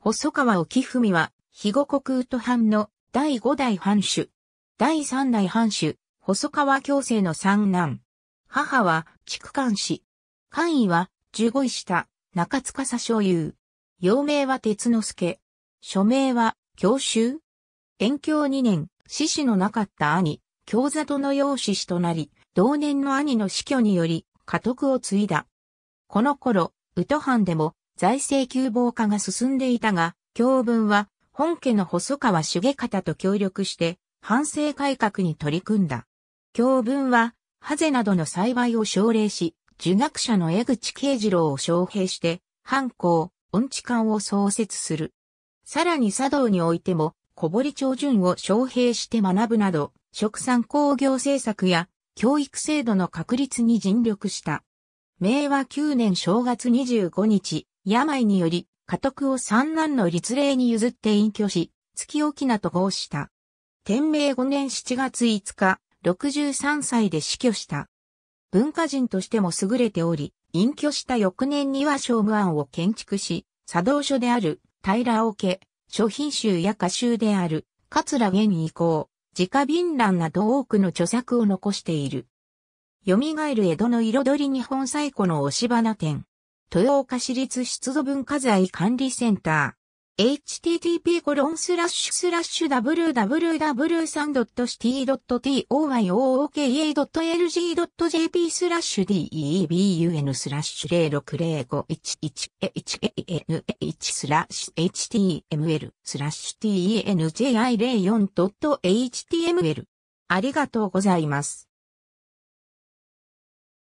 細川沖文は、肥後国宇都藩の第五代藩主。第三代藩主、細川京成の三男。母は、畜官氏。官位は、十五位下、中塚所有。幼名は鉄之助。署名は、教習。延教二年、死死のなかった兄、京里の養子となり、同年の兄の死去により、家督を継いだ。この頃、宇都藩でも、財政窮乏化が進んでいたが、教文は本家の細川重方と協力して、反省改革に取り組んだ。教文は、ハゼなどの栽培を奨励し、受学者の江口慶次郎を招聘して、藩校、音痴館を創設する。さらに茶道においても、小堀長順を招聘して学ぶなど、食産工業政策や教育制度の確立に尽力した。明和9年正月25日、病により、家督を三男の律令に譲って隠居し、月沖名と合した。天明5年7月5日、63歳で死去した。文化人としても優れており、隠居した翌年には聖武案を建築し、茶道書である平尾家、諸品集や歌集である桂源以降、自家便欄など多くの著作を残している。蘇る江戸の彩り日本最古の押し花展。豊岡市立出土文化財管理センター。http コロンスラッシュスラッシュ www.san.city.toyoka.lg.jp スラッシュ debun スラッシュ0 6 0 5 1 1 1 1スラッシュ html スラッシュ tnji04.html ありがとうございます。